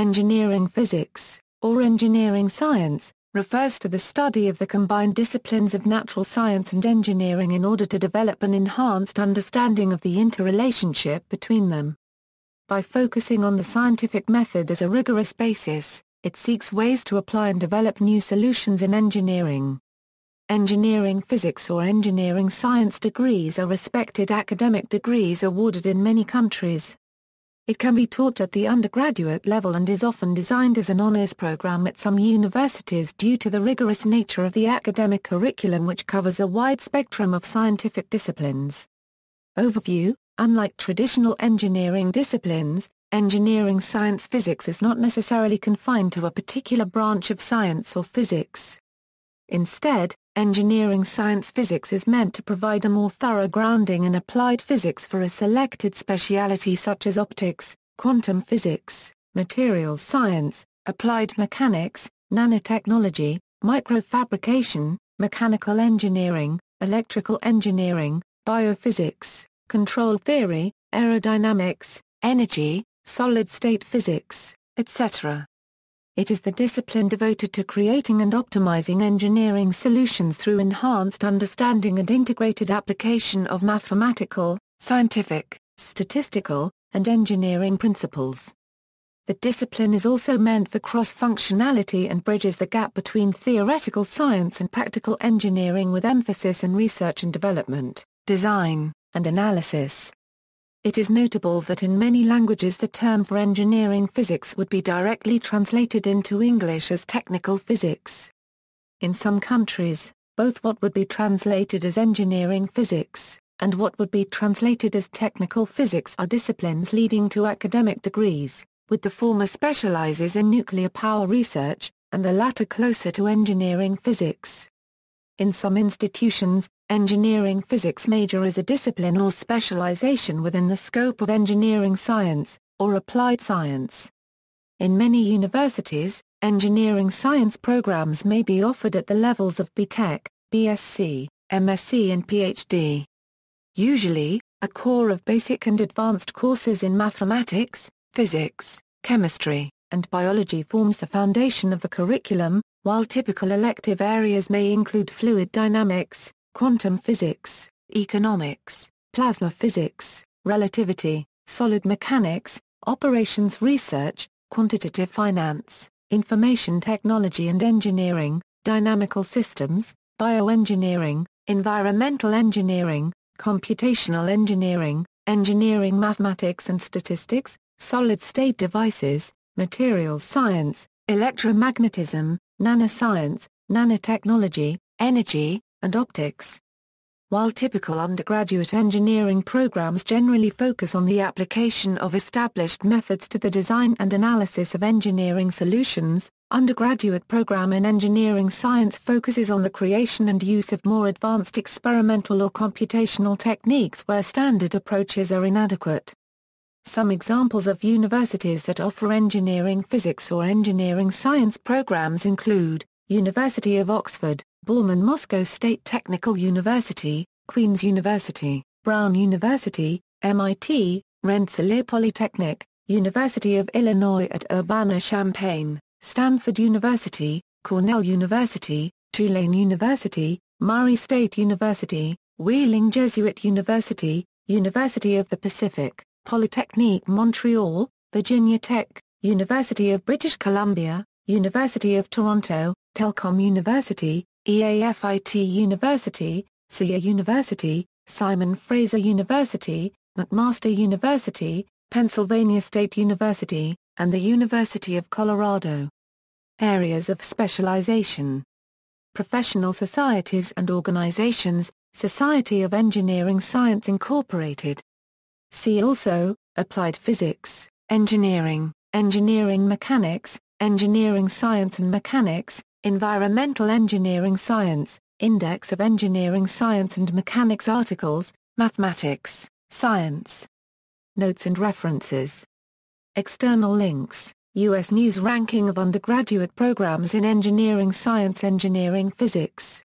Engineering physics, or engineering science, refers to the study of the combined disciplines of natural science and engineering in order to develop an enhanced understanding of the interrelationship between them. By focusing on the scientific method as a rigorous basis, it seeks ways to apply and develop new solutions in engineering. Engineering physics or engineering science degrees are respected academic degrees awarded in many countries, it can be taught at the undergraduate level and is often designed as an honors program at some universities due to the rigorous nature of the academic curriculum which covers a wide spectrum of scientific disciplines. Overview Unlike traditional engineering disciplines, engineering science physics is not necessarily confined to a particular branch of science or physics. Instead, engineering science physics is meant to provide a more thorough grounding in applied physics for a selected speciality such as optics, quantum physics, materials science, applied mechanics, nanotechnology, microfabrication, mechanical engineering, electrical engineering, biophysics, control theory, aerodynamics, energy, solid-state physics, etc. It is the discipline devoted to creating and optimizing engineering solutions through enhanced understanding and integrated application of mathematical, scientific, statistical, and engineering principles. The discipline is also meant for cross-functionality and bridges the gap between theoretical science and practical engineering with emphasis in research and development, design, and analysis. It is notable that in many languages the term for engineering physics would be directly translated into English as technical physics. In some countries, both what would be translated as engineering physics, and what would be translated as technical physics are disciplines leading to academic degrees, with the former specializes in nuclear power research, and the latter closer to engineering physics. In some institutions, engineering physics major is a discipline or specialization within the scope of engineering science, or applied science. In many universities, engineering science programs may be offered at the levels of BTEC, BSc, MSc and PhD. Usually, a core of basic and advanced courses in mathematics, physics, chemistry, and biology forms the foundation of the curriculum, while typical elective areas may include fluid dynamics, quantum physics, economics, plasma physics, relativity, solid mechanics, operations research, quantitative finance, information technology and engineering, dynamical systems, bioengineering, environmental engineering, computational engineering, engineering mathematics and statistics, solid-state devices, materials science, electromagnetism, nanoscience, nanotechnology, energy, and optics. While typical undergraduate engineering programs generally focus on the application of established methods to the design and analysis of engineering solutions, undergraduate program in engineering science focuses on the creation and use of more advanced experimental or computational techniques where standard approaches are inadequate. Some examples of universities that offer engineering physics or engineering science programs include, University of Oxford, Borman Moscow State Technical University, Queen's University, Brown University, MIT, Rensselaer Polytechnic, University of Illinois at Urbana-Champaign, Stanford University, Cornell University, Tulane University, Murray State University, Wheeling Jesuit University, University of the Pacific, Polytechnique Montreal, Virginia Tech, University of British Columbia, University of Toronto, Telcom University, EAFIT University, SIA University, Simon Fraser University, McMaster University, Pennsylvania State University, and the University of Colorado. Areas of Specialization Professional Societies and Organizations, Society of Engineering Science Incorporated, See also, Applied Physics, Engineering, Engineering Mechanics, Engineering Science and Mechanics, Environmental Engineering Science, Index of Engineering Science and Mechanics Articles, Mathematics, Science. Notes and references. External links. U.S. News ranking of undergraduate programs in engineering science engineering physics